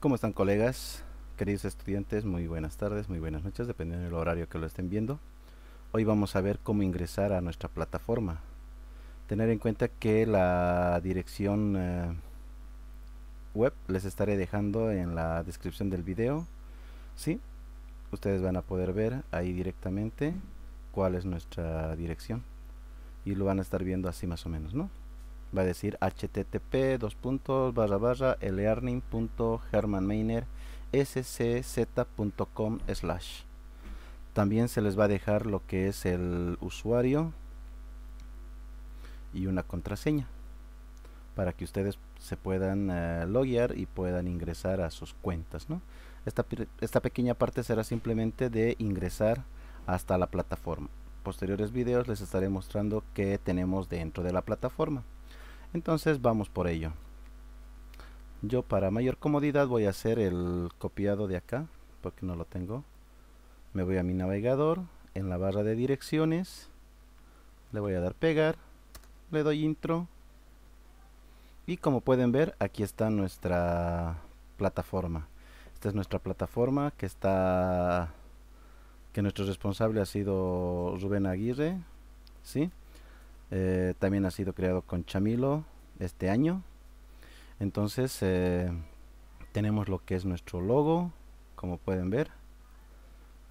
¿Cómo están colegas? Queridos estudiantes, muy buenas tardes, muy buenas noches, dependiendo del horario que lo estén viendo. Hoy vamos a ver cómo ingresar a nuestra plataforma. Tener en cuenta que la dirección eh, web les estaré dejando en la descripción del video. ¿Sí? Ustedes van a poder ver ahí directamente cuál es nuestra dirección. Y lo van a estar viendo así más o menos, ¿no? va a decir http dos puntos barra barra slash también se les va a dejar lo que es el usuario y una contraseña para que ustedes se puedan eh, loguear y puedan ingresar a sus cuentas esta, esta pequeña parte será simplemente de ingresar hasta la plataforma posteriores videos les estaré mostrando qué tenemos dentro de la plataforma entonces vamos por ello yo para mayor comodidad voy a hacer el copiado de acá porque no lo tengo me voy a mi navegador en la barra de direcciones le voy a dar pegar le doy intro y como pueden ver aquí está nuestra plataforma esta es nuestra plataforma que está que nuestro responsable ha sido Rubén Aguirre sí eh, también ha sido creado con Chamilo este año. Entonces eh, tenemos lo que es nuestro logo, como pueden ver.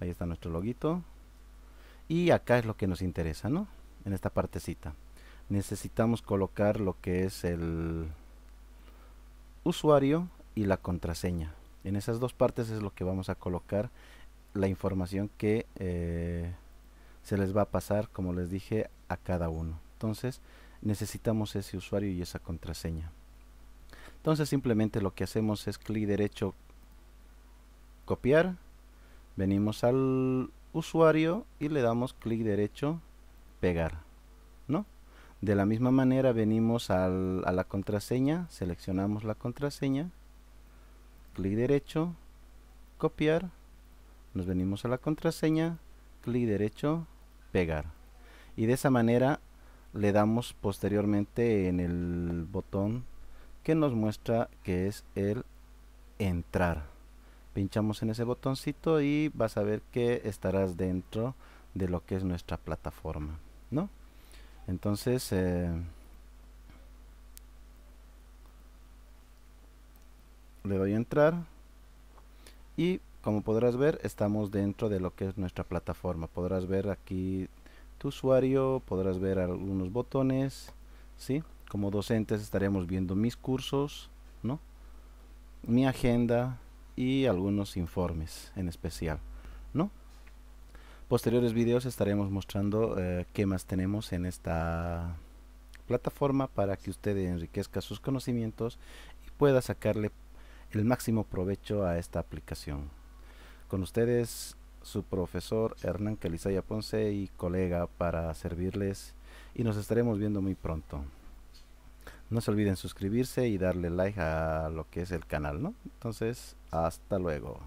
Ahí está nuestro loguito. Y acá es lo que nos interesa, ¿no? En esta partecita. Necesitamos colocar lo que es el usuario y la contraseña. En esas dos partes es lo que vamos a colocar la información que eh, se les va a pasar, como les dije, a cada uno. Entonces necesitamos ese usuario y esa contraseña. Entonces simplemente lo que hacemos es clic derecho, copiar, venimos al usuario y le damos clic derecho, pegar. ¿no? De la misma manera venimos a la contraseña, seleccionamos la contraseña, clic derecho, copiar, nos venimos a la contraseña, clic derecho, pegar. Y de esa manera le damos posteriormente en el botón que nos muestra que es el entrar pinchamos en ese botoncito y vas a ver que estarás dentro de lo que es nuestra plataforma no entonces eh, le doy a entrar y como podrás ver estamos dentro de lo que es nuestra plataforma podrás ver aquí tu usuario, podrás ver algunos botones, ¿sí? Como docentes estaremos viendo mis cursos, ¿no? Mi agenda y algunos informes en especial, ¿no? Posteriores videos estaremos mostrando eh, qué más tenemos en esta plataforma para que usted enriquezca sus conocimientos y pueda sacarle el máximo provecho a esta aplicación. Con ustedes su profesor Hernán Calizaya Ponce y colega para servirles y nos estaremos viendo muy pronto. No se olviden suscribirse y darle like a lo que es el canal, ¿no? Entonces, hasta luego.